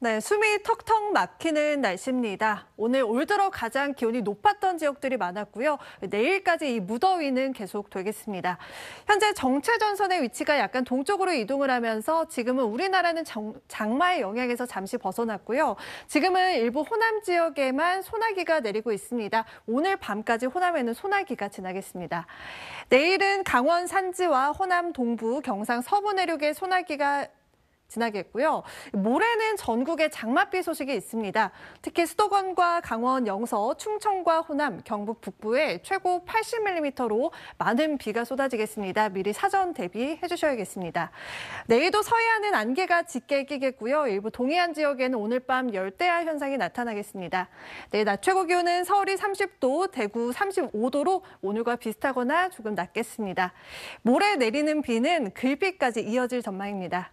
네, 숨이 턱턱 막히는 날씨입니다. 오늘 올 들어 가장 기온이 높았던 지역들이 많았고요. 내일까지 이 무더위는 계속 되겠습니다. 현재 정체 전선의 위치가 약간 동쪽으로 이동을 하면서 지금은 우리나라는 정, 장마의 영향에서 잠시 벗어났고요. 지금은 일부 호남 지역에만 소나기가 내리고 있습니다. 오늘 밤까지 호남에는 소나기가 지나겠습니다. 내일은 강원 산지와 호남 동부, 경상 서부 내륙에 소나기가 지나겠고요. 모레는 전국에 장맛비 소식이 있습니다. 특히 수도권과 강원, 영서, 충청과 호남, 경북 북부에 최고 80mm로 많은 비가 쏟아지겠습니다. 미리 사전 대비해 주셔야겠습니다. 내일도 서해안은 안개가 짙게 끼겠고요. 일부 동해안 지역에는 오늘 밤 열대야 현상이 나타나겠습니다. 내일 낮 최고 기온은 서울이 30도, 대구 35도로 오늘과 비슷하거나 조금 낮겠습니다. 모레 내리는 비는 글비까지 이어질 전망입니다.